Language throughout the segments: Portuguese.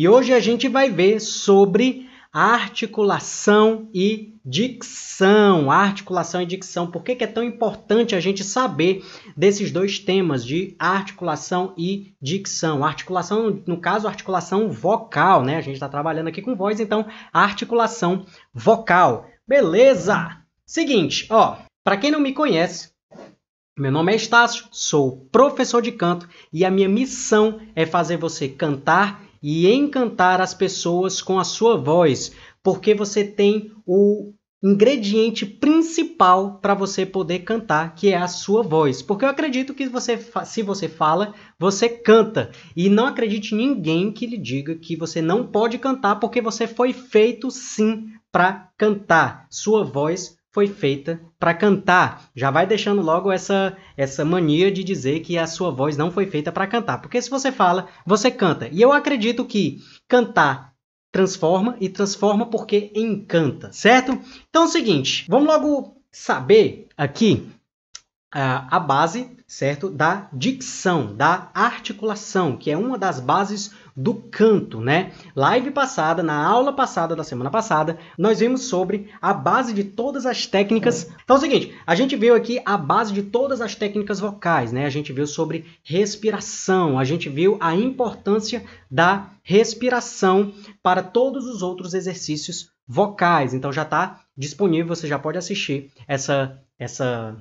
E hoje a gente vai ver sobre articulação e dicção. Articulação e dicção. Por que, que, é tão importante a gente saber desses dois temas de articulação e dicção? Articulação, no caso, articulação vocal, né? A gente está trabalhando aqui com voz, então articulação vocal. Beleza? Seguinte, ó. Para quem não me conhece, meu nome é Estácio, sou professor de canto e a minha missão é fazer você cantar e encantar as pessoas com a sua voz, porque você tem o ingrediente principal para você poder cantar, que é a sua voz. Porque eu acredito que você, se você fala, você canta. E não acredite ninguém que lhe diga que você não pode cantar, porque você foi feito sim para cantar. Sua voz foi feita para cantar. Já vai deixando logo essa essa mania de dizer que a sua voz não foi feita para cantar, porque se você fala, você canta. E eu acredito que cantar transforma e transforma porque encanta, certo? Então é o seguinte, vamos logo saber aqui uh, a base, certo, da dicção, da articulação, que é uma das bases do canto, né? Live passada, na aula passada da semana passada, nós vimos sobre a base de todas as técnicas. Então é o seguinte, a gente viu aqui a base de todas as técnicas vocais, né? A gente viu sobre respiração, a gente viu a importância da respiração para todos os outros exercícios vocais. Então já está disponível, você já pode assistir essa essa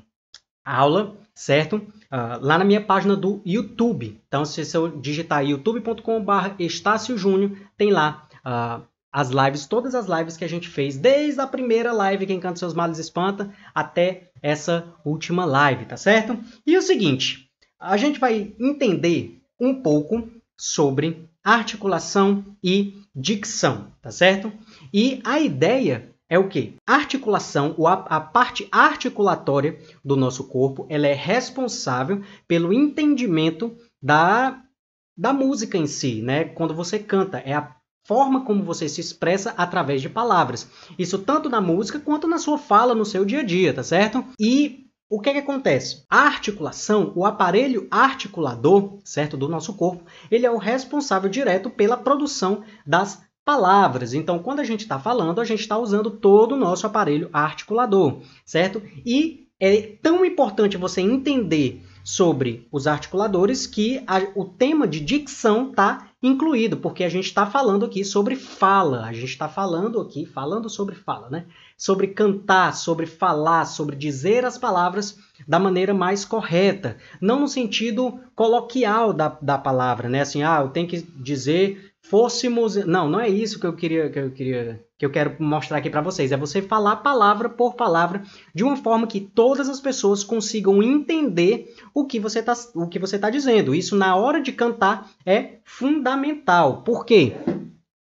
aula, certo? Uh, lá na minha página do YouTube. Então, se você digitar youtube.com.br Estácio Júnior, tem lá uh, as lives, todas as lives que a gente fez, desde a primeira live, Quem Canta Seus Males Espanta, até essa última live, tá certo? E o seguinte, a gente vai entender um pouco sobre articulação e dicção, tá certo? E a ideia é o que? A articulação, a parte articulatória do nosso corpo, ela é responsável pelo entendimento da, da música em si, né? Quando você canta, é a forma como você se expressa através de palavras. Isso tanto na música quanto na sua fala, no seu dia a dia, tá certo? E o que, é que acontece? A articulação, o aparelho articulador, certo, do nosso corpo, ele é o responsável direto pela produção das palavras. Então, quando a gente está falando, a gente está usando todo o nosso aparelho articulador, certo? E é tão importante você entender sobre os articuladores que a, o tema de dicção está incluído, porque a gente está falando aqui sobre fala, a gente está falando aqui, falando sobre fala, né? Sobre cantar, sobre falar, sobre dizer as palavras da maneira mais correta, não no sentido coloquial da, da palavra, né? Assim, ah, eu tenho que dizer fôssemos, não, não é isso que eu queria que eu queria que eu quero mostrar aqui para vocês, é você falar palavra por palavra de uma forma que todas as pessoas consigam entender o que você tá o que você tá dizendo. Isso na hora de cantar é fundamental. Por quê?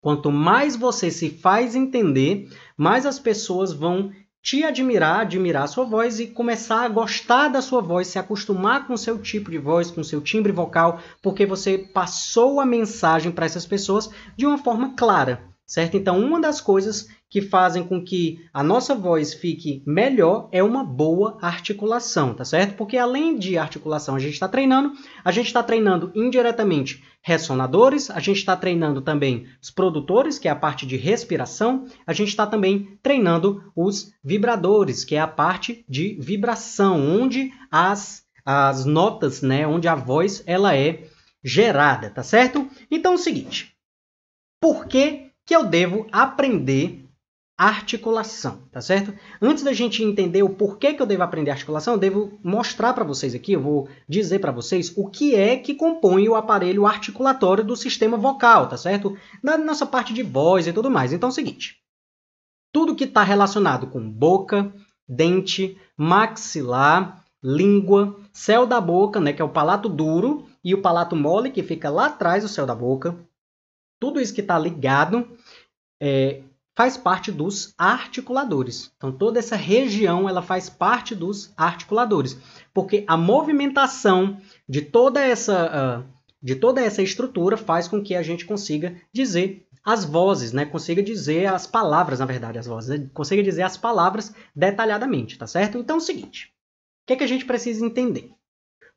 Quanto mais você se faz entender, mais as pessoas vão te admirar, admirar a sua voz e começar a gostar da sua voz, se acostumar com o seu tipo de voz, com o seu timbre vocal, porque você passou a mensagem para essas pessoas de uma forma clara, certo? Então, uma das coisas que fazem com que a nossa voz fique melhor é uma boa articulação, tá certo? Porque além de articulação a gente está treinando, a gente está treinando indiretamente ressonadores, a gente está treinando também os produtores, que é a parte de respiração, a gente está também treinando os vibradores, que é a parte de vibração, onde as, as notas, né, onde a voz ela é gerada, tá certo? Então é o seguinte, por que que eu devo aprender articulação, tá certo? Antes da gente entender o porquê que eu devo aprender articulação, eu devo mostrar para vocês aqui, eu vou dizer para vocês o que é que compõe o aparelho articulatório do sistema vocal, tá certo? Na nossa parte de voz e tudo mais. Então é o seguinte, tudo que está relacionado com boca, dente, maxilar, língua, céu da boca, né, que é o palato duro, e o palato mole, que fica lá atrás do céu da boca, tudo isso que está ligado é, faz parte dos articuladores. Então toda essa região ela faz parte dos articuladores, porque a movimentação de toda essa uh, de toda essa estrutura faz com que a gente consiga dizer as vozes, né? Consiga dizer as palavras, na verdade, as vozes, né? consiga dizer as palavras detalhadamente, tá certo? Então é o seguinte, o que, é que a gente precisa entender?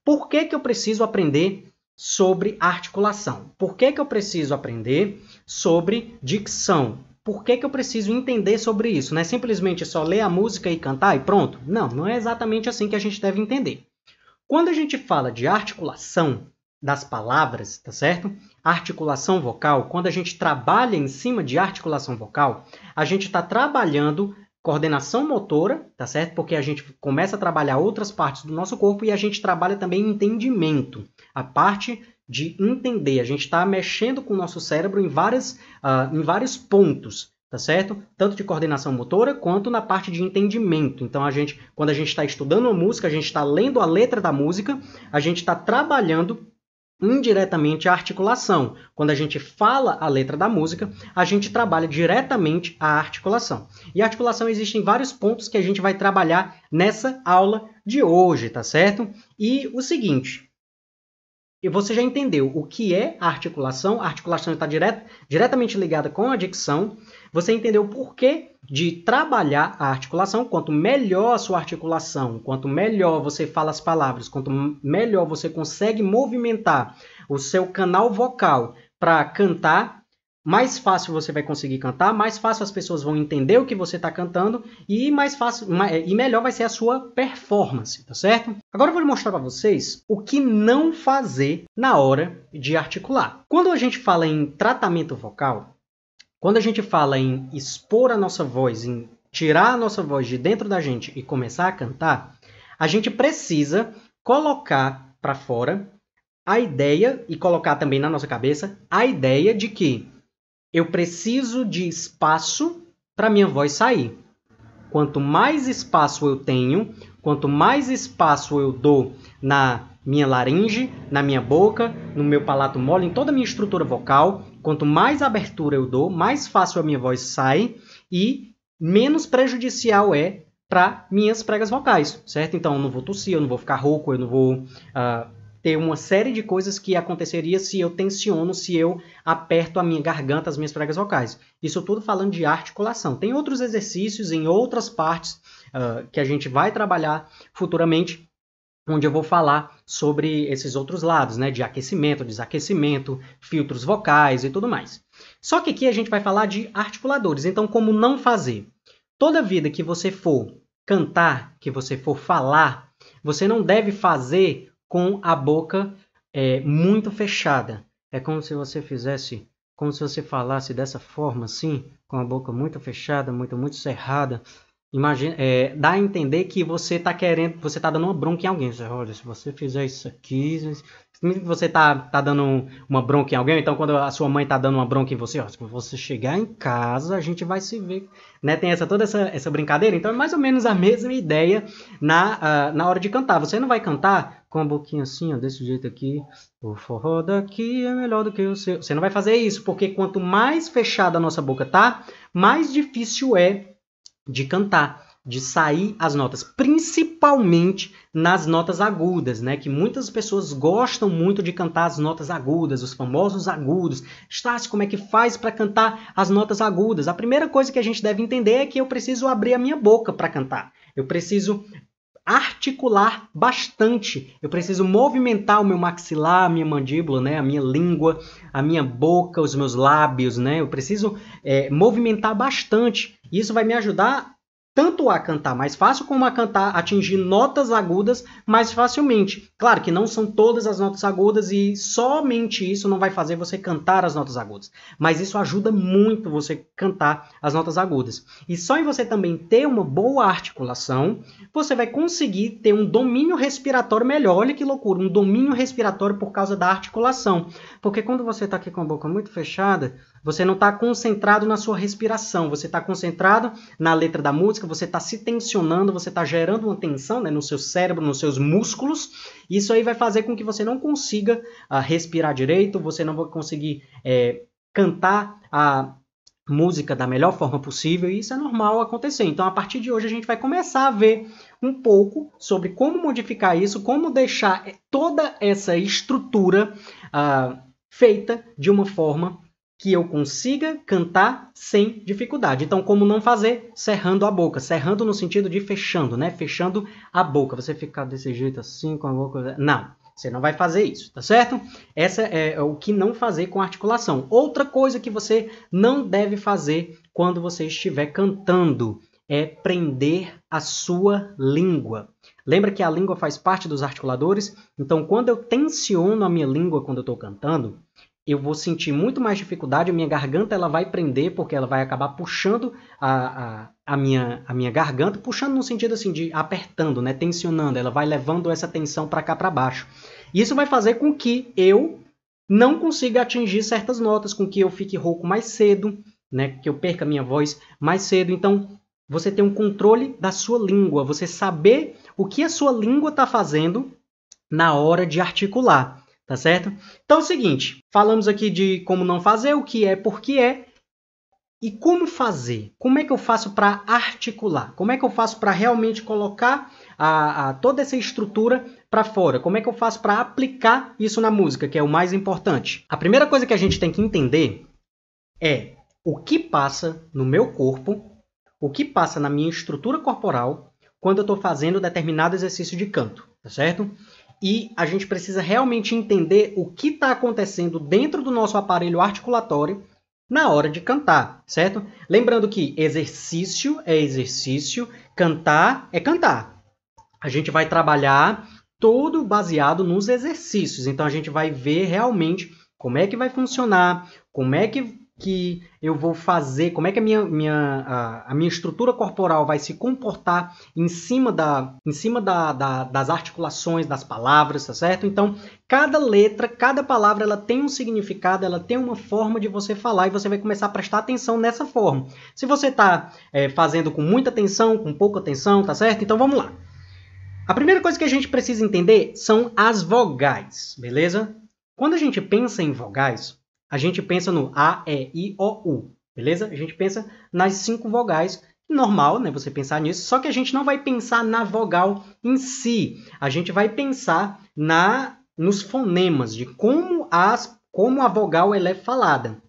Por que, que eu preciso aprender sobre articulação? Por que, que eu preciso aprender sobre dicção? por que, que eu preciso entender sobre isso? Não é simplesmente só ler a música e cantar e pronto? Não, não é exatamente assim que a gente deve entender. Quando a gente fala de articulação das palavras, tá certo? Articulação vocal, quando a gente trabalha em cima de articulação vocal, a gente está trabalhando coordenação motora, tá certo? Porque a gente começa a trabalhar outras partes do nosso corpo e a gente trabalha também entendimento, a parte de entender. A gente está mexendo com o nosso cérebro em, várias, uh, em vários pontos, tá certo? Tanto de coordenação motora quanto na parte de entendimento. Então, a gente, quando a gente está estudando uma música, a gente está lendo a letra da música, a gente está trabalhando indiretamente a articulação. Quando a gente fala a letra da música, a gente trabalha diretamente a articulação. E a articulação existem vários pontos que a gente vai trabalhar nessa aula de hoje, tá certo? E o seguinte, e você já entendeu o que é a articulação, a articulação está direta, diretamente ligada com a dicção. Você entendeu o porquê de trabalhar a articulação. Quanto melhor a sua articulação, quanto melhor você fala as palavras, quanto melhor você consegue movimentar o seu canal vocal para cantar, mais fácil você vai conseguir cantar, mais fácil as pessoas vão entender o que você está cantando e mais fácil e melhor vai ser a sua performance, tá certo? Agora eu vou mostrar para vocês o que não fazer na hora de articular. Quando a gente fala em tratamento vocal, quando a gente fala em expor a nossa voz, em tirar a nossa voz de dentro da gente e começar a cantar, a gente precisa colocar para fora a ideia e colocar também na nossa cabeça a ideia de que eu preciso de espaço para minha voz sair. Quanto mais espaço eu tenho, quanto mais espaço eu dou na minha laringe, na minha boca, no meu palato mole, em toda a minha estrutura vocal, quanto mais abertura eu dou, mais fácil a minha voz sai e menos prejudicial é para minhas pregas vocais, certo? Então, eu não vou tossir, eu não vou ficar rouco, eu não vou uh, ter uma série de coisas que aconteceria se eu tensiono, se eu aperto a minha garganta, as minhas pregas vocais. Isso tudo falando de articulação. Tem outros exercícios em outras partes uh, que a gente vai trabalhar futuramente, onde eu vou falar sobre esses outros lados, né, de aquecimento, desaquecimento, filtros vocais e tudo mais. Só que aqui a gente vai falar de articuladores. Então, como não fazer? Toda vida que você for cantar, que você for falar, você não deve fazer com a boca é, muito fechada. É como se você fizesse, como se você falasse dessa forma assim, com a boca muito fechada, muito, muito cerrada. Imagina, é, dá a entender que você está querendo, você está dando uma bronca em alguém. Você, olha, se você fizer isso aqui, se você tá, tá dando uma bronca em alguém, então quando a sua mãe tá dando uma bronca em você, ó, se tipo, você chegar em casa, a gente vai se ver. Né? Tem essa, toda essa, essa brincadeira. Então é mais ou menos a mesma ideia na, uh, na hora de cantar. Você não vai cantar com a boquinha assim, ó, desse jeito aqui. O forró daqui é melhor do que o seu. Você não vai fazer isso, porque quanto mais fechada a nossa boca tá, mais difícil é de cantar de sair as notas, principalmente nas notas agudas, né? Que muitas pessoas gostam muito de cantar as notas agudas, os famosos agudos. Estácio, como é que faz para cantar as notas agudas? A primeira coisa que a gente deve entender é que eu preciso abrir a minha boca para cantar. Eu preciso articular bastante. Eu preciso movimentar o meu maxilar, a minha mandíbula, né? a minha língua, a minha boca, os meus lábios. Né? Eu preciso é, movimentar bastante. Isso vai me ajudar tanto a cantar mais fácil como a cantar atingir notas agudas mais facilmente. Claro que não são todas as notas agudas e somente isso não vai fazer você cantar as notas agudas, mas isso ajuda muito você cantar as notas agudas. E só em você também ter uma boa articulação, você vai conseguir ter um domínio respiratório melhor. Olha que loucura, um domínio respiratório por causa da articulação. Porque quando você está aqui com a boca muito fechada, você não está concentrado na sua respiração, você está concentrado na letra da música, você está se tensionando, você está gerando uma tensão né, no seu cérebro, nos seus músculos. Isso aí vai fazer com que você não consiga uh, respirar direito, você não vai conseguir é, cantar a música da melhor forma possível, e isso é normal acontecer. Então, a partir de hoje, a gente vai começar a ver um pouco sobre como modificar isso, como deixar toda essa estrutura uh, feita de uma forma que eu consiga cantar sem dificuldade. Então, como não fazer? Cerrando a boca. Cerrando no sentido de fechando, né? Fechando a boca. Você ficar desse jeito assim com a boca. Não. Você não vai fazer isso, tá certo? Essa é, é o que não fazer com articulação. Outra coisa que você não deve fazer quando você estiver cantando é prender a sua língua. Lembra que a língua faz parte dos articuladores? Então, quando eu tensiono a minha língua quando eu estou cantando, eu vou sentir muito mais dificuldade, a minha garganta ela vai prender, porque ela vai acabar puxando a, a, a, minha, a minha garganta, puxando no sentido assim de apertando, né, tensionando, ela vai levando essa tensão para cá para baixo. Isso vai fazer com que eu não consiga atingir certas notas, com que eu fique rouco mais cedo, né, que eu perca minha voz mais cedo. Então, você tem um controle da sua língua, você saber o que a sua língua está fazendo na hora de articular tá certo? Então é o seguinte, falamos aqui de como não fazer, o que é, por que é, e como fazer? Como é que eu faço para articular? Como é que eu faço para realmente colocar a, a, toda essa estrutura para fora? Como é que eu faço para aplicar isso na música, que é o mais importante? A primeira coisa que a gente tem que entender é o que passa no meu corpo, o que passa na minha estrutura corporal quando eu estou fazendo determinado exercício de canto, tá certo? e a gente precisa realmente entender o que está acontecendo dentro do nosso aparelho articulatório na hora de cantar, certo? Lembrando que exercício é exercício, cantar é cantar. A gente vai trabalhar todo baseado nos exercícios. Então a gente vai ver realmente como é que vai funcionar, como é que que eu vou fazer, como é que a minha, minha, a, a minha estrutura corporal vai se comportar em cima, da, em cima da, da, das articulações, das palavras, tá certo? Então, cada letra, cada palavra, ela tem um significado, ela tem uma forma de você falar e você vai começar a prestar atenção nessa forma. Se você está é, fazendo com muita atenção, com pouca atenção, tá certo? Então, vamos lá. A primeira coisa que a gente precisa entender são as vogais, beleza? Quando a gente pensa em vogais, a gente pensa no A, E, I, O, U, beleza? A gente pensa nas cinco vogais normal, né, você pensar nisso, só que a gente não vai pensar na vogal em si. A gente vai pensar na nos fonemas de como as como a vogal ela é falada.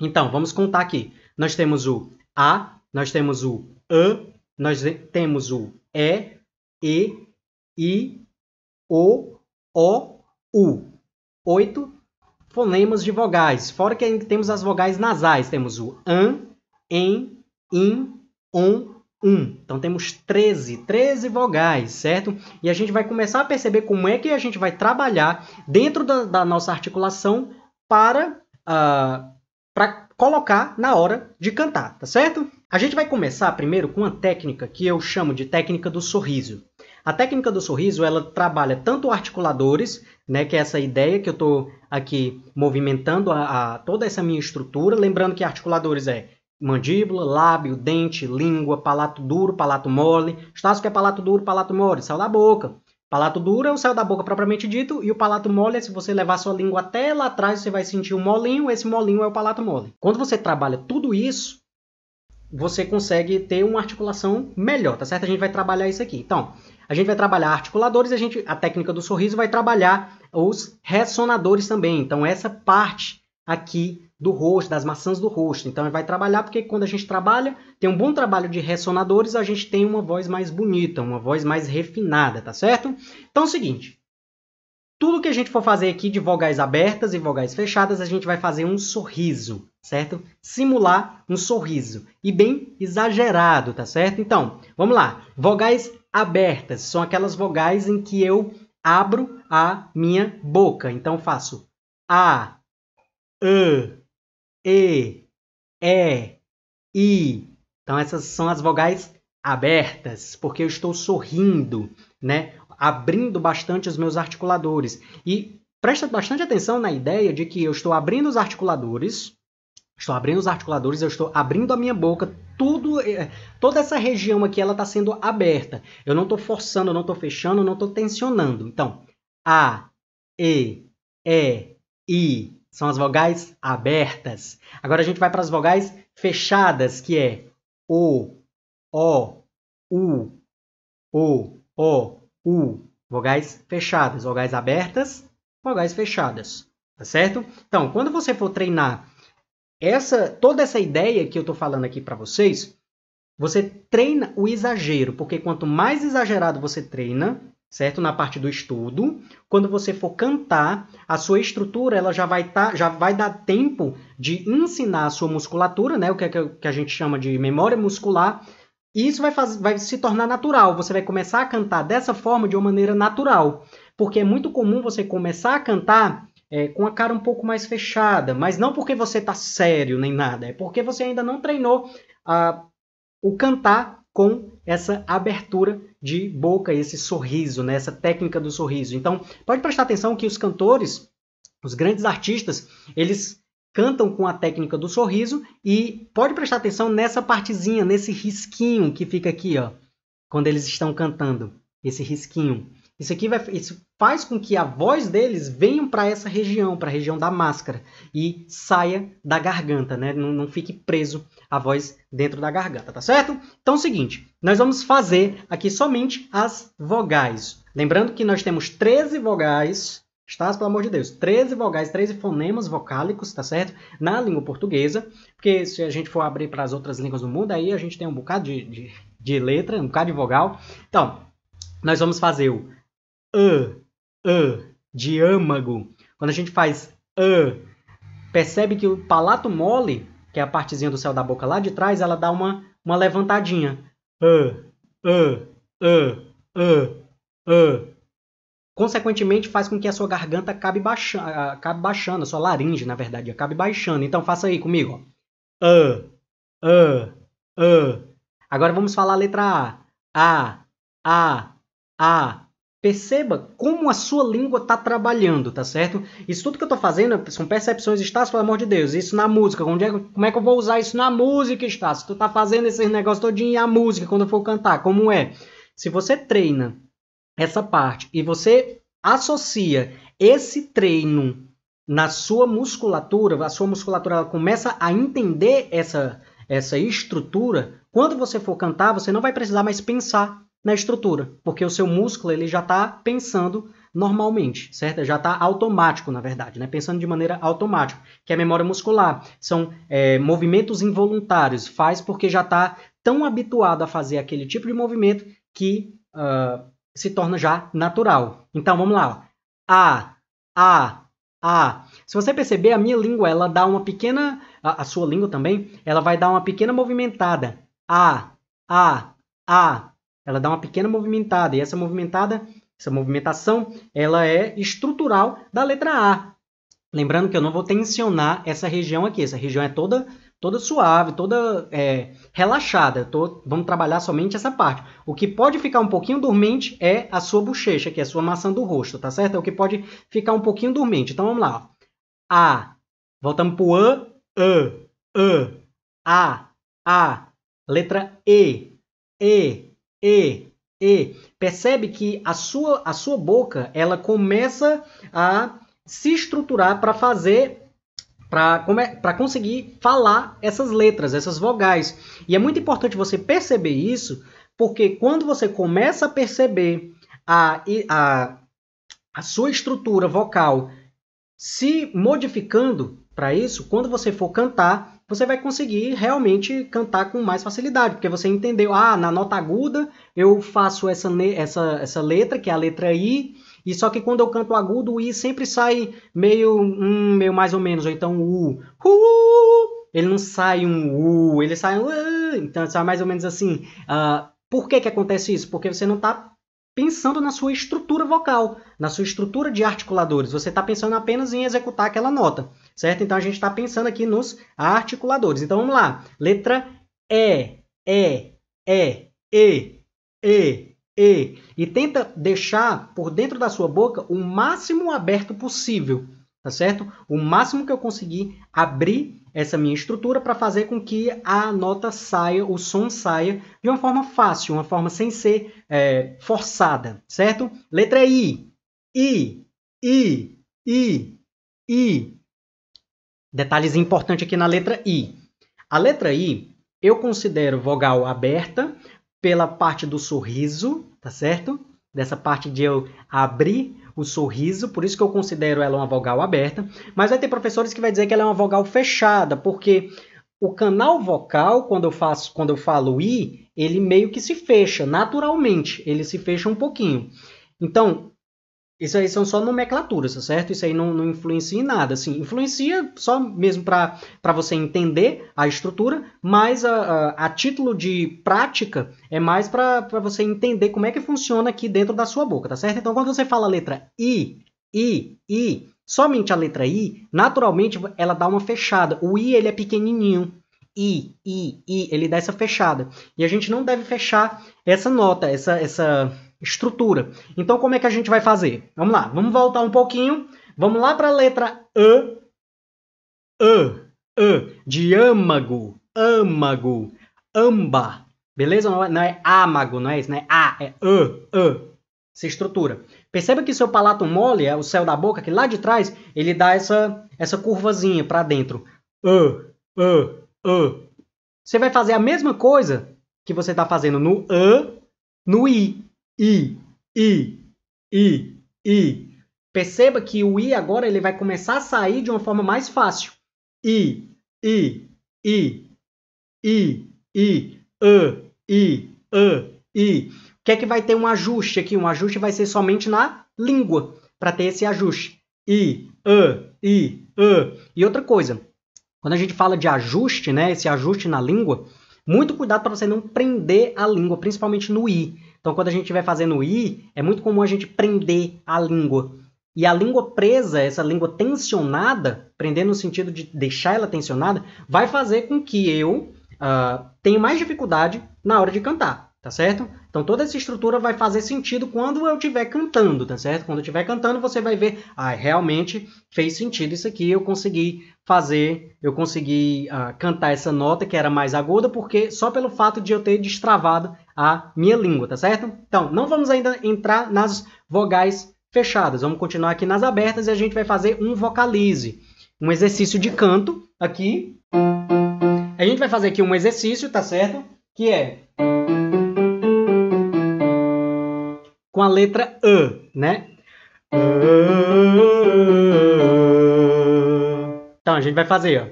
Então, vamos contar aqui. Nós temos o a, nós temos o a, nós temos o e, e, i, o, o, u. Oito fonemas de vogais. Fora que ainda temos as vogais nasais. Temos o an, em, in, on, um. Então temos 13, 13 vogais, certo? E a gente vai começar a perceber como é que a gente vai trabalhar dentro da, da nossa articulação para, uh, para colocar na hora de cantar, tá certo? A gente vai começar primeiro com uma técnica que eu chamo de técnica do sorriso. A técnica do sorriso, ela trabalha tanto articuladores, né, que é essa ideia que eu estou aqui movimentando a, a, toda essa minha estrutura, lembrando que articuladores é mandíbula, lábio, dente, língua, palato duro, palato mole. o que é palato duro, palato mole, céu da boca. Palato duro é o céu da boca propriamente dito, e o palato mole é se você levar sua língua até lá atrás, você vai sentir um molinho, esse molinho é o palato mole. Quando você trabalha tudo isso, você consegue ter uma articulação melhor, tá certo? A gente vai trabalhar isso aqui. Então, a gente vai trabalhar articuladores, a, gente, a técnica do sorriso vai trabalhar os ressonadores também. Então, essa parte aqui do rosto, das maçãs do rosto. Então, vai trabalhar porque quando a gente trabalha, tem um bom trabalho de ressonadores, a gente tem uma voz mais bonita, uma voz mais refinada, tá certo? Então, é o seguinte. Tudo que a gente for fazer aqui de vogais abertas e vogais fechadas, a gente vai fazer um sorriso, certo? Simular um sorriso. E bem exagerado, tá certo? Então, vamos lá. Vogais abertas. São aquelas vogais em que eu abro a minha boca. Então faço a, e, e, é, i. Então essas são as vogais abertas, porque eu estou sorrindo, né? Abrindo bastante os meus articuladores. E presta bastante atenção na ideia de que eu estou abrindo os articuladores Estou abrindo os articuladores, eu estou abrindo a minha boca, tudo, é, toda essa região aqui ela está sendo aberta. Eu não estou forçando, eu não estou fechando, eu não estou tensionando. Então, A, E, E, I são as vogais abertas. Agora a gente vai para as vogais fechadas, que é O, O, U, O, O, U. Vogais fechadas, vogais abertas, vogais fechadas, tá certo? Então, quando você for treinar essa, toda essa ideia que eu estou falando aqui para vocês, você treina o exagero, porque quanto mais exagerado você treina, certo, na parte do estudo, quando você for cantar, a sua estrutura ela já vai tá, já vai dar tempo de ensinar a sua musculatura, né, o que, é que a gente chama de memória muscular, e isso vai, fazer vai se tornar natural. Você vai começar a cantar dessa forma de uma maneira natural, porque é muito comum você começar a cantar é, com a cara um pouco mais fechada, mas não porque você está sério nem nada, é porque você ainda não treinou a, o cantar com essa abertura de boca, esse sorriso, né, essa técnica do sorriso. Então, pode prestar atenção que os cantores, os grandes artistas, eles cantam com a técnica do sorriso e pode prestar atenção nessa partezinha, nesse risquinho que fica aqui, ó, quando eles estão cantando, esse risquinho. Isso aqui vai, isso faz com que a voz deles venha para essa região, para a região da máscara e saia da garganta, né? Não, não fique preso a voz dentro da garganta, tá certo? Então é o seguinte, nós vamos fazer aqui somente as vogais. Lembrando que nós temos 13 vogais, estás, pelo amor de Deus, 13 vogais, 13 fonemas vocálicos, tá certo? Na língua portuguesa, porque se a gente for abrir para as outras línguas do mundo, aí a gente tem um bocado de, de, de letra, um bocado de vogal. Então, nós vamos fazer o ã, ã, de âmago, quando a gente faz ã, percebe que o palato mole, que é a partezinha do céu da boca lá de trás, ela dá uma, uma levantadinha. ã, ã, ã, ã, ã. Consequentemente, faz com que a sua garganta acabe, baixa, acabe baixando, a sua laringe, na verdade, acabe baixando. Então, faça aí comigo. a a a Agora vamos falar a letra A. A, A, A, Perceba como a sua língua está trabalhando, tá certo? Isso tudo que eu estou fazendo são percepções, Estácio, pelo amor de Deus. Isso na música, onde é, como é que eu vou usar isso na música, Estácio? Tu tá fazendo esses negócios todinho e a música, quando eu for cantar, como é? Se você treina essa parte e você associa esse treino na sua musculatura, a sua musculatura ela começa a entender essa, essa estrutura, quando você for cantar, você não vai precisar mais pensar na estrutura, porque o seu músculo ele já está pensando normalmente, certo? Já está automático, na verdade, né? pensando de maneira automática, que é a memória muscular. São é, movimentos involuntários, faz porque já está tão habituado a fazer aquele tipo de movimento que uh, se torna já natural. Então, vamos lá. A, A, A. Se você perceber, a minha língua, ela dá uma pequena... A, a sua língua também, ela vai dar uma pequena movimentada. A, A, A. Ela dá uma pequena movimentada e essa movimentada, essa movimentação, ela é estrutural da letra A. Lembrando que eu não vou tensionar essa região aqui. Essa região é toda toda suave, toda é, relaxada. Tô, vamos trabalhar somente essa parte. O que pode ficar um pouquinho dormente é a sua bochecha, que é a sua maçã do rosto, tá certo? É o que pode ficar um pouquinho dormente. Então vamos lá. A. Voltamos para A. A. A. A. A. Letra E. E e, e. Percebe que a sua, a sua boca ela começa a se estruturar para fazer para conseguir falar essas letras, essas vogais. E é muito importante você perceber isso, porque quando você começa a perceber a, a, a sua estrutura vocal se modificando para isso, quando você for cantar, você vai conseguir realmente cantar com mais facilidade, porque você entendeu, ah, na nota aguda eu faço essa, essa, essa letra, que é a letra I, e só que quando eu canto agudo, o I sempre sai meio, hum, meio mais ou menos, ou então U. Uh, ele não sai um U, ele sai um U, então sai mais ou menos assim. Uh, por que, que acontece isso? Porque você não está pensando na sua estrutura vocal, na sua estrutura de articuladores, você está pensando apenas em executar aquela nota certo? Então a gente está pensando aqui nos articuladores. Então vamos lá. Letra E, E, E, E, E, E. E tenta deixar por dentro da sua boca o máximo aberto possível, tá certo? O máximo que eu conseguir abrir essa minha estrutura para fazer com que a nota saia, o som saia de uma forma fácil, uma forma sem ser é, forçada, certo? Letra I, I, I, I, I. Detalhes importantes aqui na letra I. A letra I eu considero vogal aberta pela parte do sorriso, tá certo? Dessa parte de eu abrir o sorriso, por isso que eu considero ela uma vogal aberta. Mas vai ter professores que vai dizer que ela é uma vogal fechada, porque o canal vocal, quando eu faço, quando eu falo i, ele meio que se fecha naturalmente, ele se fecha um pouquinho. Então, isso aí são só nomenclaturas, tá certo? Isso aí não, não influencia em nada, assim. Influencia só mesmo para você entender a estrutura, mas a, a, a título de prática é mais para você entender como é que funciona aqui dentro da sua boca, tá certo? Então, quando você fala a letra I, I, I, somente a letra I, naturalmente ela dá uma fechada. O I, ele é pequenininho, i, i, i, ele dá essa fechada. E a gente não deve fechar essa nota, essa, essa, estrutura. Então, como é que a gente vai fazer? Vamos lá, vamos voltar um pouquinho. Vamos lá para a letra E. E, E, de âmago, âmago, amba. Beleza? Não é, não é âmago, não é isso, não é A, é E, E. Essa estrutura. Perceba que seu palato mole, é o céu da boca, que lá de trás, ele dá essa, essa curvazinha para dentro. E, E, E. Você vai fazer a mesma coisa que você está fazendo no E, no I. I, I, I, I. Perceba que o I agora ele vai começar a sair de uma forma mais fácil. I, I, I, I, I, E, I, E, I. O que é que vai ter um ajuste aqui? Um ajuste vai ser somente na língua, para ter esse ajuste. I, E, I, E. E outra coisa, quando a gente fala de ajuste, né, esse ajuste na língua, muito cuidado para você não prender a língua, principalmente no I. Então, quando a gente vai fazendo I, é muito comum a gente prender a língua. E a língua presa, essa língua tensionada, prender no sentido de deixar ela tensionada, vai fazer com que eu uh, tenha mais dificuldade na hora de cantar tá certo? Então toda essa estrutura vai fazer sentido quando eu estiver cantando, tá certo? Quando eu estiver cantando, você vai ver, ah, realmente fez sentido isso aqui, eu consegui fazer, eu consegui ah, cantar essa nota que era mais aguda, porque só pelo fato de eu ter destravado a minha língua, tá certo? Então, não vamos ainda entrar nas vogais fechadas, vamos continuar aqui nas abertas e a gente vai fazer um vocalize, um exercício de canto aqui. A gente vai fazer aqui um exercício, tá certo? Que é com a letra A, né? Então, a gente vai fazer, ó.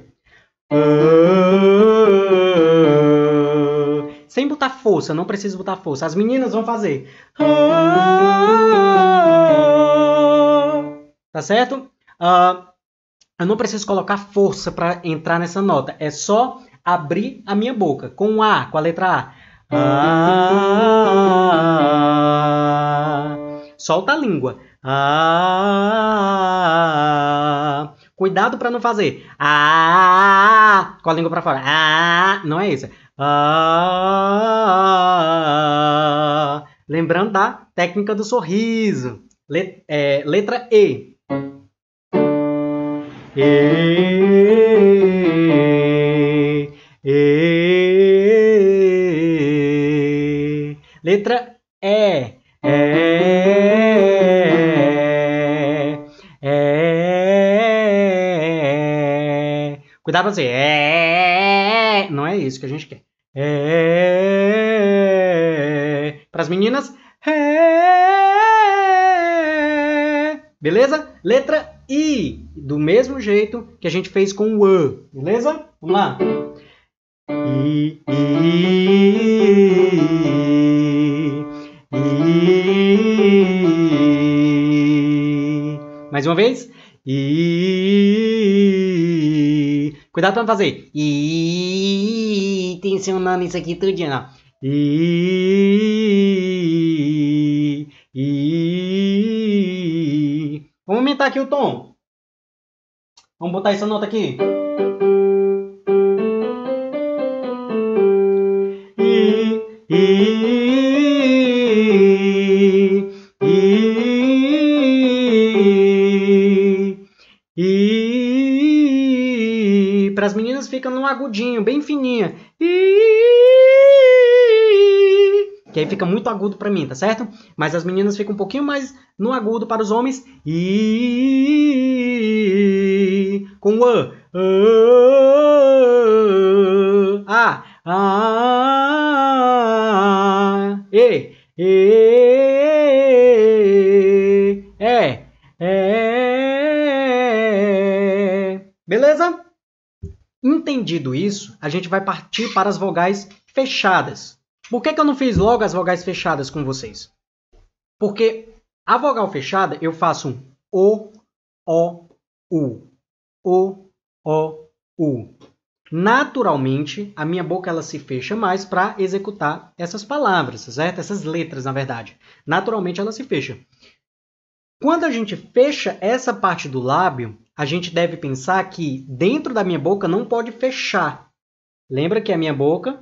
Sem botar força, não precisa botar força. As meninas vão fazer. Tá certo? Uh, eu não preciso colocar força para entrar nessa nota. É só abrir a minha boca com A, com a letra A. Ah. Solta a língua. Ah, cuidado para não fazer. Ah, com a língua para fora. Ah, não é isso. Ah, lembrando da técnica do sorriso. Let, é, letra E. E, e, e. Letra Cuidado pra dizer. É, é, é, é, não é isso que a gente quer. para as meninas. É, beleza? Letra I. Do mesmo jeito que a gente fez com o A. Beleza? Vamos lá. I, I, I, I, I. Mais uma vez. I. Cuidado pra não fazer. E tensionando isso aqui tudinho, ó. E, e, Vamos aumentar aqui o tom. Vamos botar essa nota aqui. fica num agudinho, bem fininha. Que aí fica muito agudo para mim, tá certo? Mas as meninas ficam um pouquinho mais no agudo para os homens. Com o gente vai partir para as vogais fechadas. Por que, que eu não fiz logo as vogais fechadas com vocês? Porque a vogal fechada eu faço um O, O, U. O, O, U. Naturalmente, a minha boca ela se fecha mais para executar essas palavras, certo? Essas letras, na verdade. Naturalmente ela se fecha. Quando a gente fecha essa parte do lábio, a gente deve pensar que dentro da minha boca não pode fechar. Lembra que é a minha boca,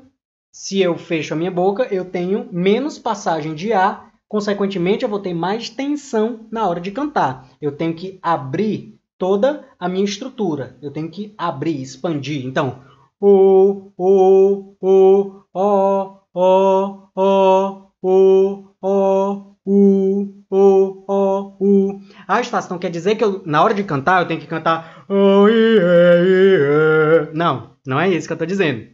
se eu fecho a minha boca, eu tenho menos passagem de ar, consequentemente eu vou ter mais tensão na hora de cantar. Eu tenho que abrir toda a minha estrutura. Eu tenho que abrir, expandir. Então, o, o, o, o, o, o, o, o, u, o, o, u. A ah, estação então quer dizer que eu, na hora de cantar eu tenho que cantar. Não. Não é isso que eu estou dizendo.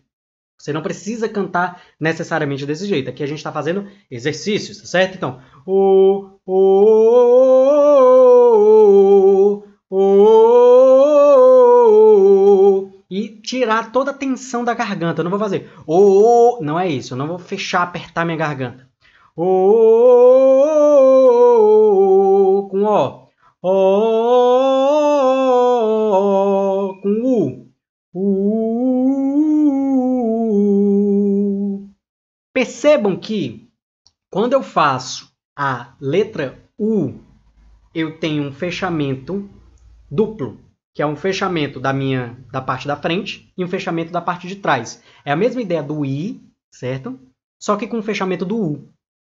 Você não precisa cantar necessariamente desse jeito. Aqui a gente está fazendo exercícios, tá certo? Então, o, o, o, e tirar toda a tensão da garganta. Eu não vou fazer o, não é isso. Eu não vou fechar, apertar minha garganta. O, com o, o, Percebam que quando eu faço a letra U, eu tenho um fechamento duplo, que é um fechamento da minha da parte da frente e um fechamento da parte de trás. É a mesma ideia do I, certo? Só que com o fechamento do U.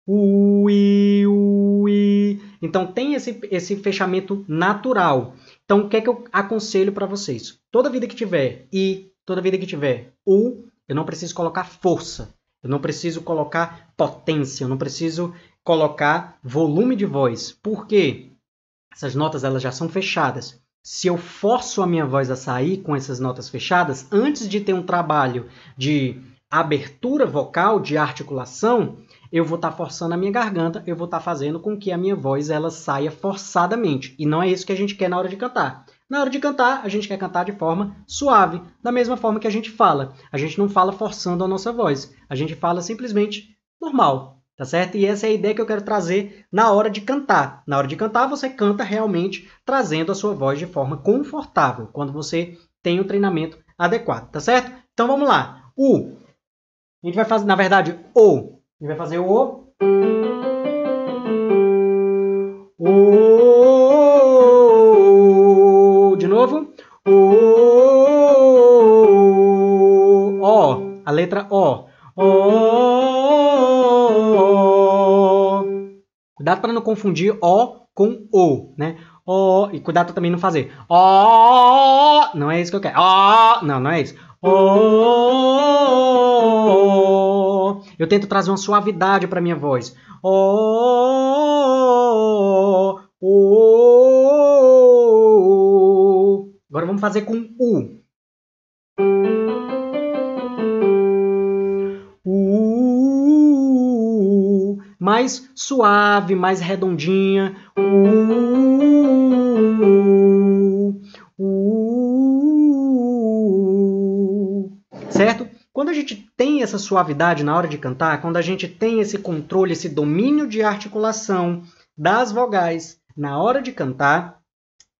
U, I, U, I. Então tem esse, esse fechamento natural. Então o que é que eu aconselho para vocês? Toda vida que tiver I, toda vida que tiver U, eu não preciso colocar força. Eu não preciso colocar potência, eu não preciso colocar volume de voz. Por quê? Essas notas elas já são fechadas. Se eu forço a minha voz a sair com essas notas fechadas, antes de ter um trabalho de abertura vocal, de articulação, eu vou estar tá forçando a minha garganta, eu vou estar tá fazendo com que a minha voz ela saia forçadamente. E não é isso que a gente quer na hora de cantar. Na hora de cantar, a gente quer cantar de forma suave, da mesma forma que a gente fala. A gente não fala forçando a nossa voz, a gente fala simplesmente normal, tá certo? E essa é a ideia que eu quero trazer na hora de cantar. Na hora de cantar, você canta realmente trazendo a sua voz de forma confortável, quando você tem o um treinamento adequado, tá certo? Então vamos lá. O. A gente vai fazer, na verdade, o. A gente vai fazer o. O. letra O. Cuidado para não confundir O com O, né? O, e cuidado também não fazer. O, não é isso que eu quero. O, não, não é isso. O, eu tento trazer uma suavidade para minha voz. O, o, Agora vamos fazer com U. mais suave, mais redondinha. certo? Quando a gente tem essa suavidade na hora de cantar, quando a gente tem esse controle, esse domínio de articulação das vogais na hora de cantar,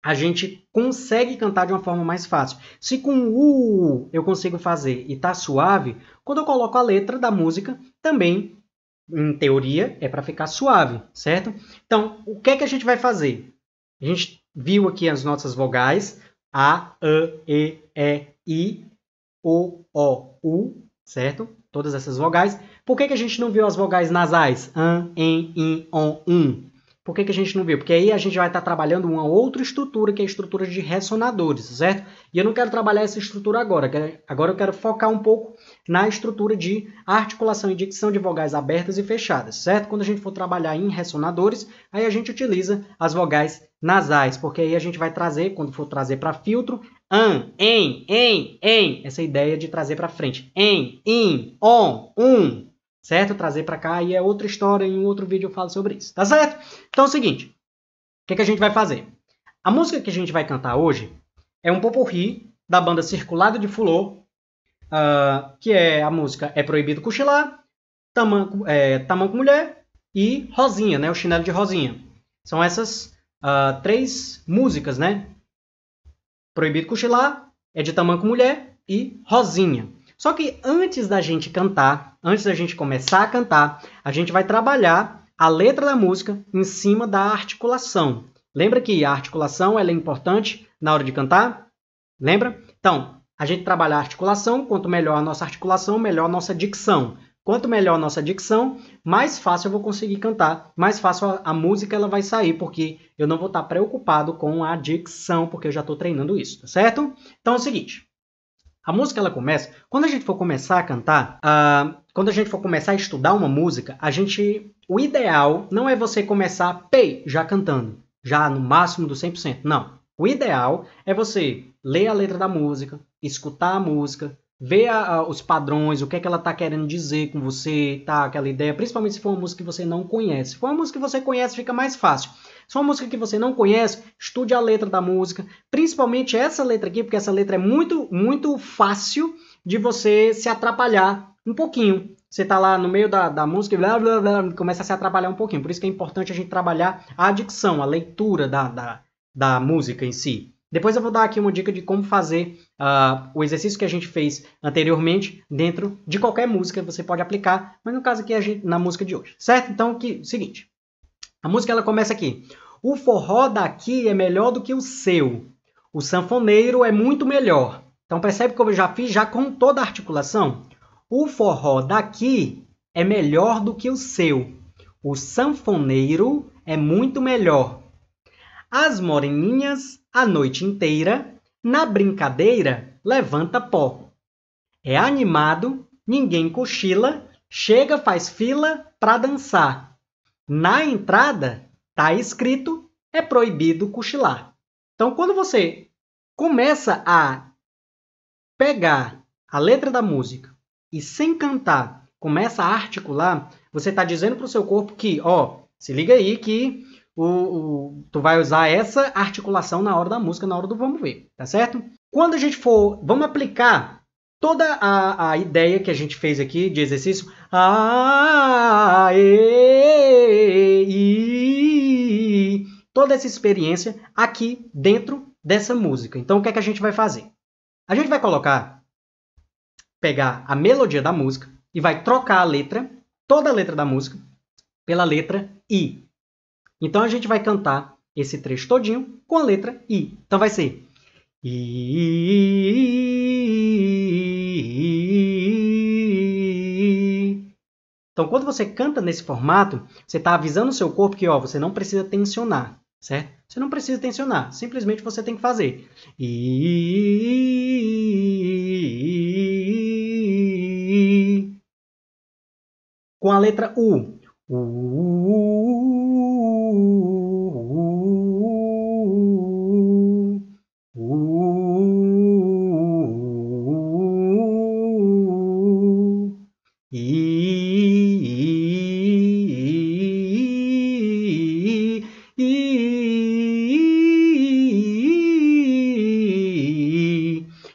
a gente consegue cantar de uma forma mais fácil. Se com u eu consigo fazer e tá suave, quando eu coloco a letra da música, também em teoria, é para ficar suave, certo? Então, o que é que a gente vai fazer? A gente viu aqui as nossas vogais, A, E, E, I, O, O, U, certo? Todas essas vogais. Por que, que a gente não viu as vogais nasais? An, e, in, on, um. Por que, que a gente não viu? Porque aí a gente vai estar tá trabalhando uma outra estrutura, que é a estrutura de ressonadores, certo? E eu não quero trabalhar essa estrutura agora. É, agora eu quero focar um pouco na estrutura de articulação e dicção de vogais abertas e fechadas, certo? Quando a gente for trabalhar em ressonadores, aí a gente utiliza as vogais nasais, porque aí a gente vai trazer, quando for trazer para filtro, an, em, em, em, essa ideia de trazer para frente, em, in, on, um, certo? Trazer para cá e é outra história, em outro vídeo eu falo sobre isso, tá certo? Então é o seguinte, o que, é que a gente vai fazer? A música que a gente vai cantar hoje é um poporri da banda Circulado de Fulô, uh, que é a música É Proibido Cochilar, Tamanco, é, Tamanco Mulher e Rosinha, né? O Chinelo de Rosinha. São essas uh, três músicas, né? Proibido Cochilar, É de Tamanco Mulher e Rosinha. Só que antes da gente cantar, antes da gente começar a cantar, a gente vai trabalhar a letra da música em cima da articulação. Lembra que a articulação ela é importante na hora de cantar? Lembra? Então, a gente trabalha a articulação, quanto melhor a nossa articulação, melhor a nossa dicção. Quanto melhor a nossa dicção, mais fácil eu vou conseguir cantar, mais fácil a, a música ela vai sair, porque eu não vou estar tá preocupado com a dicção, porque eu já estou treinando isso, tá certo? Então é o seguinte, a música ela começa, quando a gente for começar a cantar, uh, quando a gente for começar a estudar uma música, a gente, o ideal não é você começar, pei, já cantando, já no máximo do 100%, não. O ideal é você ler a letra da música, escutar a música, ver a, a, os padrões, o que é que ela está querendo dizer com você, tá? Aquela ideia, principalmente se for uma música que você não conhece. Se for uma música que você conhece, fica mais fácil. Se for uma música que você não conhece, estude a letra da música, principalmente essa letra aqui, porque essa letra é muito, muito fácil de você se atrapalhar um pouquinho. Você está lá no meio da, da música e blá, blá, blá, começa a se atrapalhar um pouquinho. Por isso que é importante a gente trabalhar a dicção, a leitura da, da da música em si. Depois eu vou dar aqui uma dica de como fazer uh, o exercício que a gente fez anteriormente dentro de qualquer música você pode aplicar, mas no caso aqui gente, na música de hoje, certo? Então que seguinte, a música ela começa aqui. O forró daqui é melhor do que o seu. O sanfoneiro é muito melhor. Então percebe que eu já fiz já com toda a articulação. O forró daqui é melhor do que o seu. O sanfoneiro é muito melhor. As moreninhas, a noite inteira, na brincadeira, levanta pó. É animado, ninguém cochila, chega, faz fila pra dançar. Na entrada, tá escrito, é proibido cochilar. Então, quando você começa a pegar a letra da música e sem cantar, começa a articular, você está dizendo para o seu corpo que, ó, se liga aí que o, o, tu vai usar essa articulação na hora da música, na hora do vamos ver, tá certo? Quando a gente for, vamos aplicar toda a, a ideia que a gente fez aqui de exercício. e, e, toda essa experiência aqui dentro dessa música. Então, o que é que a gente vai fazer? A gente vai colocar, pegar a melodia da música e vai trocar a letra, toda a letra da música, pela letra I. Então a gente vai cantar esse trecho todinho com a letra I. Então vai ser Então, quando você canta nesse formato, você está avisando o seu corpo que ó, você não precisa tensionar, certo? Você não precisa tensionar, simplesmente você tem que fazer. Com a letra U. U.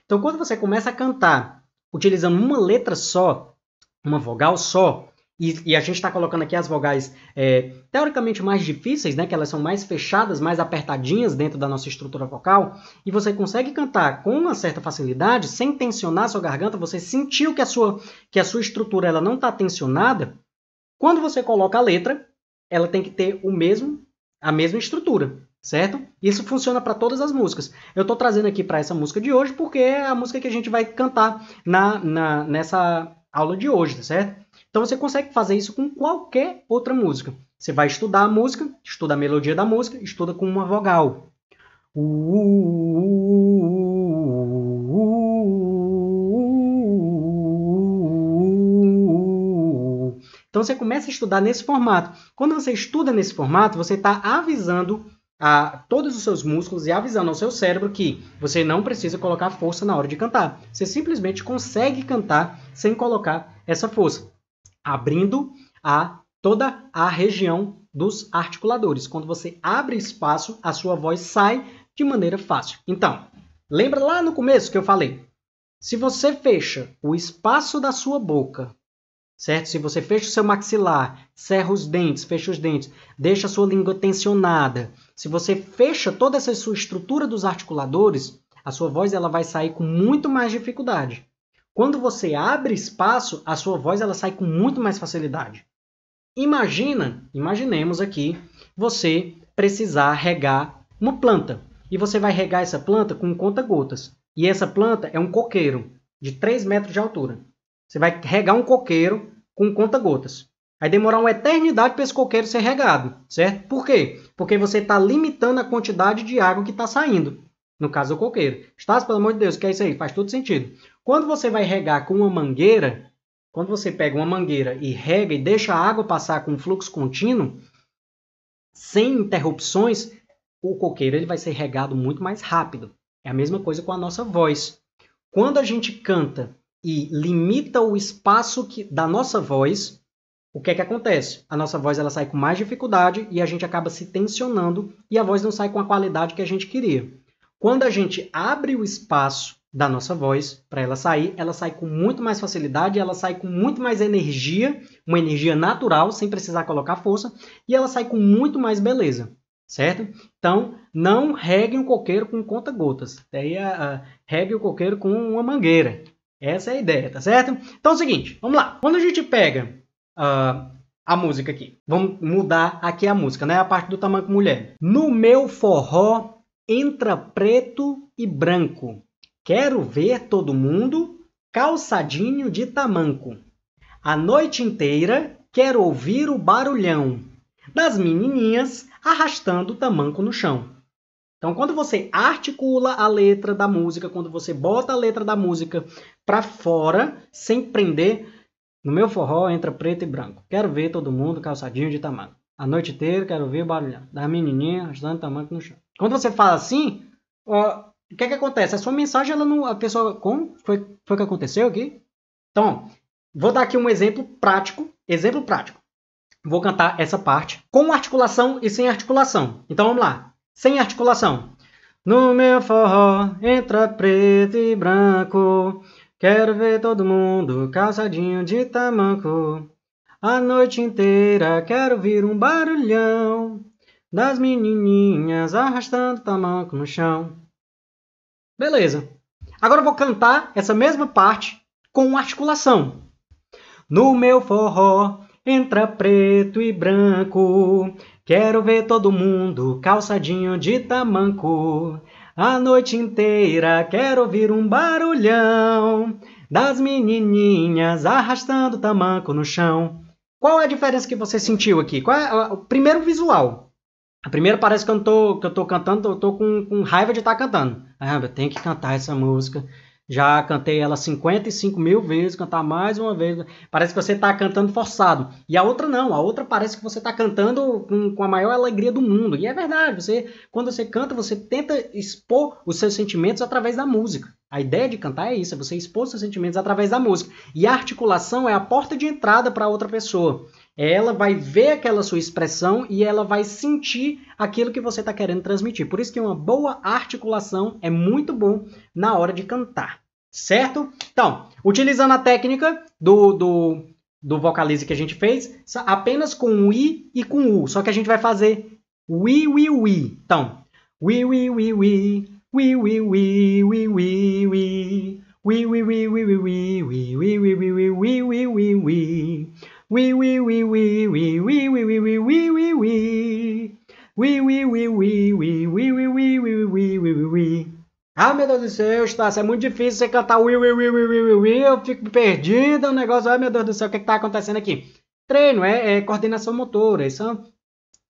Então, quando você começa a cantar utilizando uma letra só, uma vogal só, e, e, a gente está colocando aqui as vogais é, teoricamente mais difíceis, né, que elas são mais fechadas, mais apertadinhas dentro da nossa estrutura vocal, e você consegue cantar com uma certa facilidade, sem tensionar a sua garganta, você sentiu que a sua, que a sua estrutura ela não está tensionada, quando você coloca a letra, ela tem que ter o mesmo, a mesma estrutura, certo? Isso funciona para todas as músicas. Eu estou trazendo aqui para essa música de hoje porque é a música que a gente vai cantar na, na nessa aula de hoje, tá certo? Então você consegue fazer isso com qualquer outra música. Você vai estudar a música, estuda a melodia da música, estuda com uma vogal. Então você começa a estudar nesse formato. Quando você estuda nesse formato, você está avisando a todos os seus músculos e avisando ao seu cérebro que você não precisa colocar força na hora de cantar. Você simplesmente consegue cantar sem colocar essa força, abrindo a toda a região dos articuladores. Quando você abre espaço, a sua voz sai de maneira fácil. Então, lembra lá no começo que eu falei? Se você fecha o espaço da sua boca certo? Se você fecha o seu maxilar, cerra os dentes, fecha os dentes, deixa a sua língua tensionada. Se você fecha toda essa sua estrutura dos articuladores, a sua voz ela vai sair com muito mais dificuldade. Quando você abre espaço, a sua voz ela sai com muito mais facilidade. Imagina, imaginemos aqui, você precisar regar uma planta. E você vai regar essa planta com conta-gotas. E essa planta é um coqueiro de 3 metros de altura. Você vai regar um coqueiro com conta-gotas. Vai demorar uma eternidade para esse coqueiro ser regado, certo? Por quê? Porque você está limitando a quantidade de água que está saindo. No caso do coqueiro. Estás, pelo amor de Deus, que é isso aí? Faz todo sentido. Quando você vai regar com uma mangueira, quando você pega uma mangueira e rega e deixa a água passar com um fluxo contínuo, sem interrupções, o coqueiro ele vai ser regado muito mais rápido. É a mesma coisa com a nossa voz. Quando a gente canta e limita o espaço que, da nossa voz, o que é que acontece? A nossa voz ela sai com mais dificuldade e a gente acaba se tensionando e a voz não sai com a qualidade que a gente queria. Quando a gente abre o espaço da nossa voz para ela sair, ela sai com muito mais facilidade, ela sai com muito mais energia, uma energia natural, sem precisar colocar força, e ela sai com muito mais beleza, certo? Então, não regue um coqueiro com conta-gotas, daí uh, regue o coqueiro com uma mangueira, essa é a ideia, tá certo? Então é o seguinte, vamos lá. Quando a gente pega uh, a música aqui, vamos mudar aqui a música, né? A parte do tamanho mulher. No meu forró entra preto e branco. Quero ver todo mundo calçadinho de tamanco. A noite inteira quero ouvir o barulhão das menininhas arrastando o tamanco no chão. Então, quando você articula a letra da música, quando você bota a letra da música para fora, sem prender, no meu forró entra preto e branco. Quero ver todo mundo calçadinho de tamanho. A noite inteira quero ver barulhão da menininha ajudando tamanho no chão. Quando você fala assim, ó, o que é que acontece? A sua mensagem, ela não, a pessoa, como foi, foi que aconteceu aqui? Então, vou dar aqui um exemplo prático, exemplo prático. Vou cantar essa parte com articulação e sem articulação. Então, vamos lá sem articulação. No meu forró entra preto e branco, quero ver todo mundo calçadinho de tamanco. A noite inteira quero vir um barulhão das menininhas arrastando tamanco no chão. Beleza. Agora eu vou cantar essa mesma parte com articulação. No meu forró entra preto e branco, Quero ver todo mundo calçadinho de tamanco. A noite inteira quero ouvir um barulhão das menininhas arrastando tamanco no chão. Qual é a diferença que você sentiu aqui? Qual é o primeiro visual? A primeira parece que eu, tô, que eu tô cantando, eu tô com, com raiva de estar tá cantando. Ah, eu tenho que cantar essa música. Já cantei ela 55 mil vezes, cantar mais uma vez. Parece que você está cantando forçado. E a outra não, a outra parece que você está cantando com, com, a maior alegria do mundo. E é verdade, você quando você canta, você tenta expor os seus sentimentos através da música. A ideia de cantar é isso, é você expor os seus sentimentos através da música. E a articulação é a porta de entrada para outra pessoa. Ela vai ver aquela sua expressão e ela vai sentir aquilo que você está querendo transmitir. Por isso que uma boa articulação é muito bom na hora de cantar, certo? Então, utilizando a técnica do, do, do vocalize que a gente fez, apenas com o i e com o u. Só que a gente vai fazer ui, ui, Então, ui, ui, ui, ui, ui, ui, ui, ui, ui, ui. Wee Ui, ui, ui, ui, ui, ui, ui, ui, ui, ui, ui. Ui, ui, ui, ui, ui, ui, ui, ui, ui, ui, ui, ui. Ah, meu Deus do céu, Estácio, é muito difícil você cantar ui, ui, ui, ui, ui, ui, eu fico perdido, o negócio, ai meu Deus do céu, o que está acontecendo aqui? Treino, é, é coordenação motora, isso é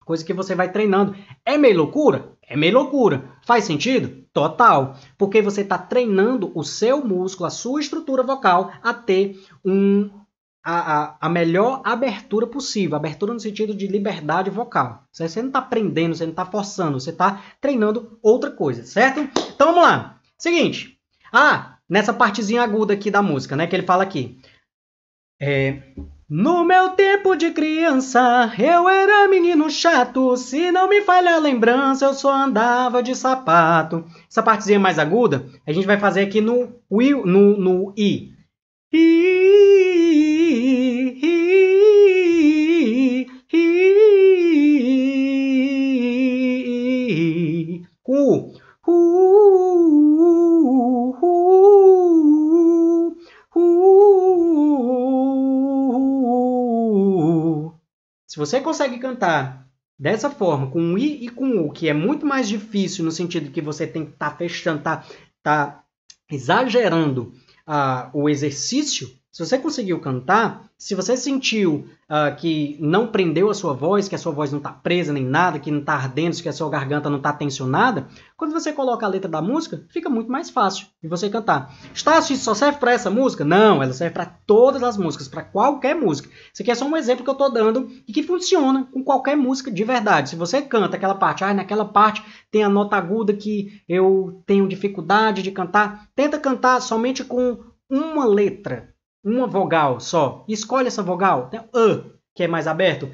coisa que você vai treinando. É meio loucura? É meio loucura. Faz sentido? Total. Porque você está treinando o seu músculo, a sua estrutura vocal a ter um, a, a, a, melhor abertura possível, abertura no sentido de liberdade vocal. Certo? Você não está aprendendo, você não está forçando, você está treinando outra coisa, certo? Então vamos lá. Seguinte. Ah, nessa partezinha aguda aqui da música, né? Que ele fala aqui. É, no meu tempo de criança, eu era menino chato. Se não me falha a lembrança, eu só andava de sapato. Essa partezinha mais aguda, a gente vai fazer aqui no, no, no I. I você consegue cantar dessa forma, com o i e com o, que é muito mais difícil no sentido que você tem que estar tá fechando, tá, tá exagerando uh, o exercício, se você conseguiu cantar, se você sentiu uh, que não prendeu a sua voz, que a sua voz não está presa nem nada, que não está ardendo, que a sua garganta não está tensionada, quando você coloca a letra da música, fica muito mais fácil de você cantar. Estácio, isso só serve para essa música? Não, ela serve para todas as músicas, para qualquer música. Isso aqui é só um exemplo que eu estou dando e que funciona com qualquer música de verdade. Se você canta aquela parte, ah, naquela parte tem a nota aguda que eu tenho dificuldade de cantar, tenta cantar somente com uma letra uma vogal só. Escolhe essa vogal. Tem a, que é mais aberto.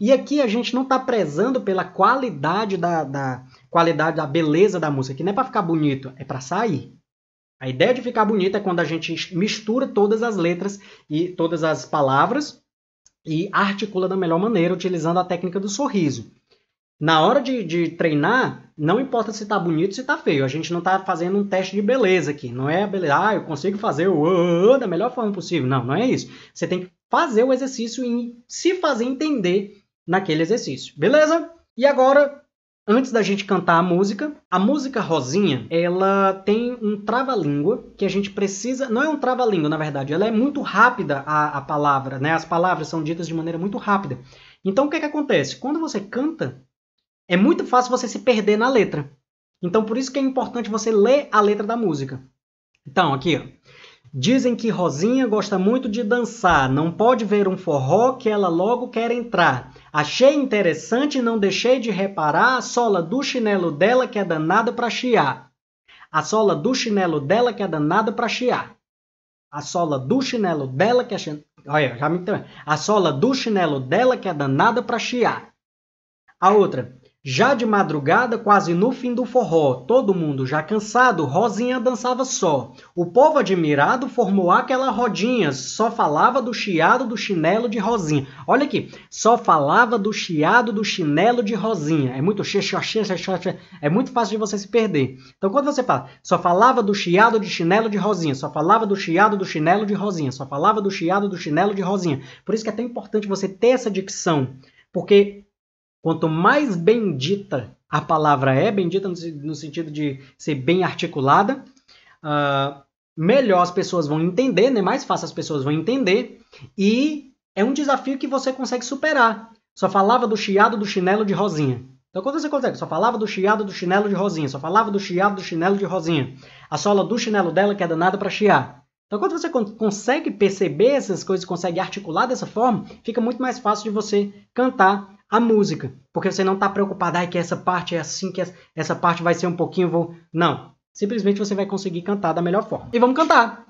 E aqui a gente não está prezando pela qualidade da, da qualidade da beleza da música, que não é para ficar bonito, é para sair. A ideia de ficar bonito é quando a gente mistura todas as letras e todas as palavras e articula da melhor maneira, utilizando a técnica do sorriso. Na hora de, de treinar, não importa se tá bonito, se tá feio. A gente não tá fazendo um teste de beleza aqui. Não é a beleza, ah, eu consigo fazer o uh, uh, da melhor forma possível. Não, não é isso. Você tem que fazer o exercício e se fazer entender naquele exercício. Beleza? E agora, antes da gente cantar a música, a música Rosinha, ela tem um trava-língua que a gente precisa. Não é um trava-língua, na verdade, ela é muito rápida a, a palavra, né? As palavras são ditas de maneira muito rápida. Então o que, é que acontece? Quando você canta é muito fácil você se perder na letra. Então, por isso que é importante você ler a letra da música. Então, aqui, ó. Dizem que Rosinha gosta muito de dançar, não pode ver um forró que ela logo quer entrar. Achei interessante e não deixei de reparar a sola do chinelo dela que é danada para chiar. A sola do chinelo dela que é danada para chiar. A sola do chinelo dela que é Olha, já me A sola do chinelo dela que é danada para chiar. A outra. Já de madrugada, quase no fim do forró, todo mundo já cansado, Rosinha dançava só. O povo admirado formou aquela rodinha, só falava do chiado do chinelo de Rosinha. Olha aqui, só falava do chiado do chinelo de Rosinha. É muito xe, xe, xe, é muito fácil de você se perder. Então quando você fala, só falava do chiado de chinelo de Rosinha, só falava do chiado do chinelo de Rosinha, só falava do chiado do chinelo de Rosinha. Por isso que é tão importante você ter essa dicção, porque Quanto mais bendita a palavra é, bendita no sentido de ser bem articulada, uh, melhor as pessoas vão entender, né? mais fácil as pessoas vão entender, e é um desafio que você consegue superar. Só falava do chiado do chinelo de Rosinha. Então, quando você consegue, só falava do chiado do chinelo de Rosinha, só falava do chiado do chinelo de Rosinha. A sola do chinelo dela que é danada para chiar. Então, quando você consegue perceber essas coisas, consegue articular dessa forma, fica muito mais fácil de você cantar a música, porque você não está preocupado ah, que essa parte é assim, que essa parte vai ser um pouquinho. Vou... Não. Simplesmente você vai conseguir cantar da melhor forma. E vamos cantar!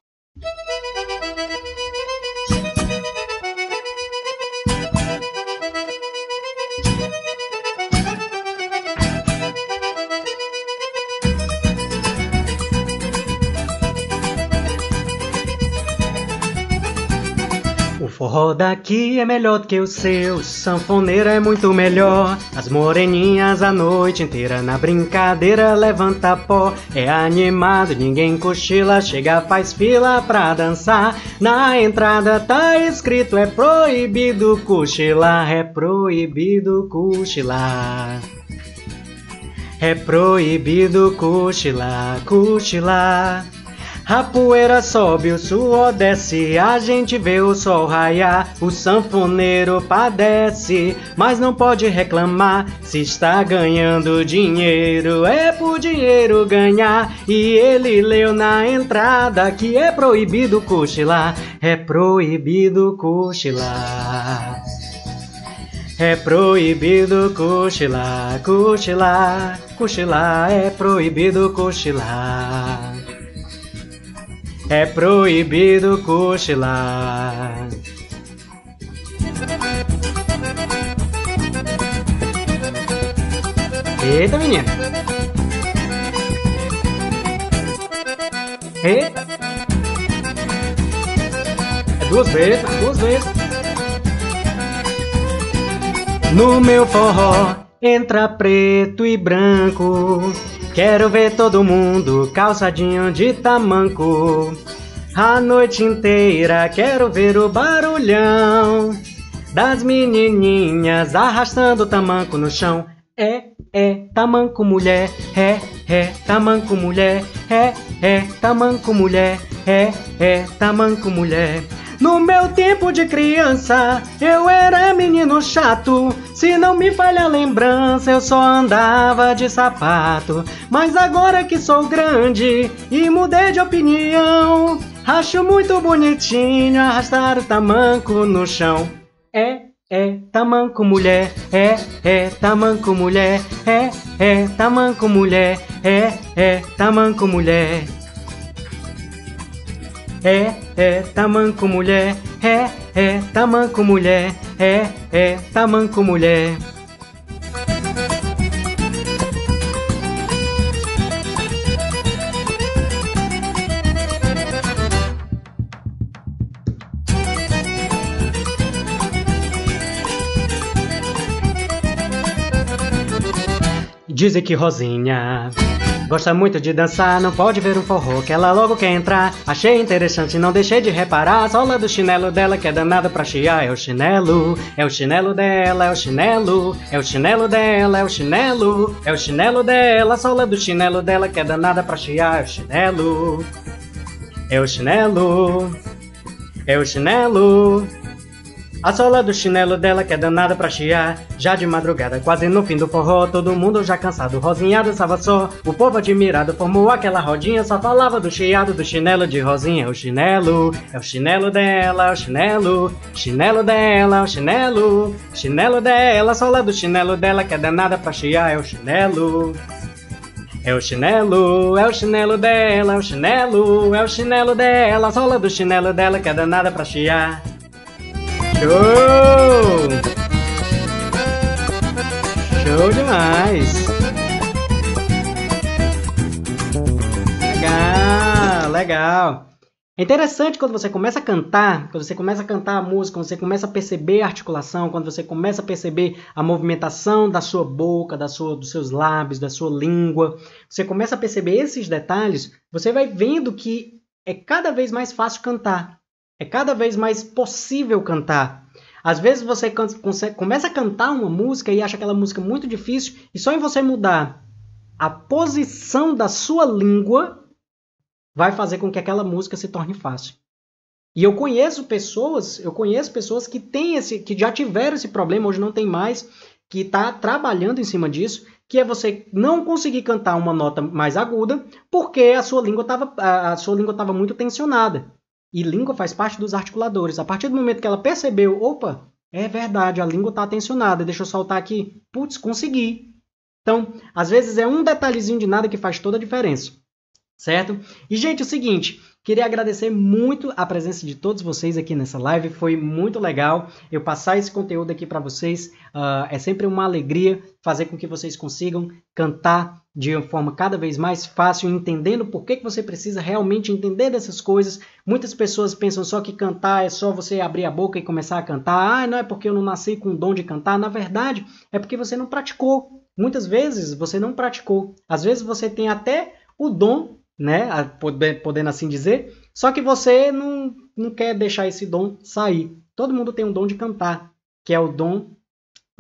forró daqui é melhor do que o seu, sanfoneira é muito melhor. As moreninhas a noite inteira na brincadeira levanta pó. É animado, ninguém cochila, chega faz fila pra dançar. Na entrada tá escrito é proibido cochilar, é proibido cochilar. É proibido cochilar, cochilar. A poeira sobe, o suor desce, a gente vê o sol raiar, o sanfoneiro padece, mas não pode reclamar se está ganhando dinheiro. É por dinheiro ganhar, e ele leu na entrada que é proibido cochilar, é proibido cochilar. É proibido cochilar, cochilar, cochilar, é proibido cochilar é proibido cochilar. Eita, menina! Eita! É duas vezes, é duas vezes. No meu forró entra preto e branco. Quero ver todo mundo calçadinho de tamanco. A noite inteira quero ver o barulhão das menininhas arrastando tamanco no chão. É, é, tamanco mulher, é, é, tamanco mulher, é, é, tamanco mulher, é, é, tamanco mulher. No meu tempo de criança, eu era menino chato. Se não me falha a lembrança, eu só andava de sapato. Mas agora que sou grande e mudei de opinião, acho muito bonitinho arrastar o tamanco no chão. É, é, tamanco mulher, é, é, tamanco mulher, é, é, tamanco mulher, é, é, tamanco mulher é, é, tamanco mulher, é, é, tamanco mulher, é, é, tamanco mulher. Dizem que Rosinha Gosta muito de dançar, não pode ver um forró que ela logo quer entrar. Achei interessante, não deixei de reparar. A sola do chinelo dela que é danada pra chiar. É o chinelo, é o chinelo dela, é o chinelo, é o chinelo dela, é o chinelo, é o chinelo dela. A sola do chinelo dela que é danada pra chiar. É o chinelo, é o chinelo, é o chinelo. A sola do chinelo dela que é danada pra chiar Já de madrugada, quase no fim do forró Todo mundo já cansado, Rosinha dançava só O povo admirado formou aquela rodinha Só falava do chiado do chinelo de Rosinha é O chinelo, é o chinelo dela, é o chinelo Chinelo dela, é o chinelo Chinelo dela, a sola do chinelo dela que é danada pra chiar É o chinelo é o chinelo, é o chinelo dela, é o chinelo, é o chinelo dela, a sola do chinelo dela que é danada pra chiar. Show! Show demais! Legal, legal. É interessante quando você começa a cantar, quando você começa a cantar a música, quando você começa a perceber a articulação, quando você começa a perceber a movimentação da sua boca, da sua, dos seus lábios, da sua língua, você começa a perceber esses detalhes, você vai vendo que é cada vez mais fácil cantar. É cada vez mais possível cantar. Às vezes você começa a cantar uma música e acha aquela música muito difícil, e só em você mudar a posição da sua língua vai fazer com que aquela música se torne fácil. E eu conheço pessoas, eu conheço pessoas que têm esse, que já tiveram esse problema, hoje não tem mais, que está trabalhando em cima disso, que é você não conseguir cantar uma nota mais aguda, porque a sua língua estava a sua língua estava muito tensionada. E língua faz parte dos articuladores. A partir do momento que ela percebeu, opa, é verdade, a língua está tensionada, deixa eu soltar aqui. Putz, consegui. Então, às vezes é um detalhezinho de nada que faz toda a diferença. Certo? E, gente, é o seguinte, Queria agradecer muito a presença de todos vocês aqui nessa live, foi muito legal. Eu passar esse conteúdo aqui para vocês uh, é sempre uma alegria fazer com que vocês consigam cantar, de uma forma cada vez mais fácil, entendendo por que, que você precisa realmente entender dessas coisas. Muitas pessoas pensam só que cantar é só você abrir a boca e começar a cantar. Ah, não é porque eu não nasci com o dom de cantar. Na verdade, é porque você não praticou. Muitas vezes você não praticou. Às vezes você tem até o dom, né, podendo assim dizer, só que você não, não quer deixar esse dom sair. Todo mundo tem um dom de cantar, que é o dom.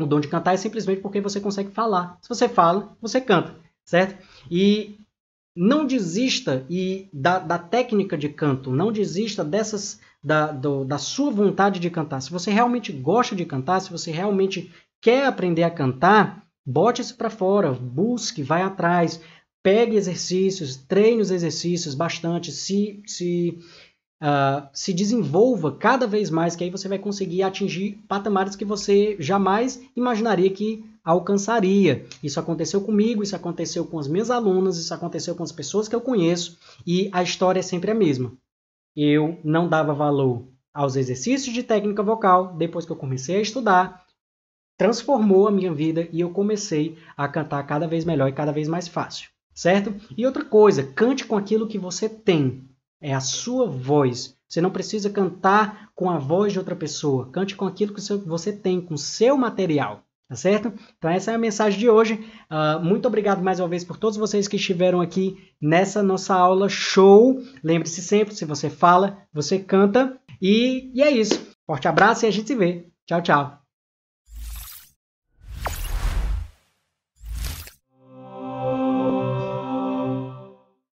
O dom de cantar é simplesmente porque você consegue falar. Se você fala, você canta certo? E não desista e da, da técnica de canto, não desista dessas da, do, da sua vontade de cantar. Se você realmente gosta de cantar, se você realmente quer aprender a cantar, bote isso para fora, busque, vai atrás, pegue exercícios, treine os exercícios bastante, se, se, uh, se desenvolva cada vez mais, que aí você vai conseguir atingir patamares que você jamais imaginaria que alcançaria. Isso aconteceu comigo, isso aconteceu com as minhas alunas, isso aconteceu com as pessoas que eu conheço e a história é sempre a mesma. Eu não dava valor aos exercícios de técnica vocal, depois que eu comecei a estudar, transformou a minha vida e eu comecei a cantar cada vez melhor e cada vez mais fácil, certo? E outra coisa, cante com aquilo que você tem. É a sua voz. Você não precisa cantar com a voz de outra pessoa. Cante com aquilo que você tem, com seu material. Tá certo? Então, essa é a mensagem de hoje. Uh, muito obrigado mais uma vez por todos vocês que estiveram aqui nessa nossa aula show. Lembre-se sempre: se você fala, você canta. E, e é isso. Forte abraço e a gente se vê. Tchau, tchau.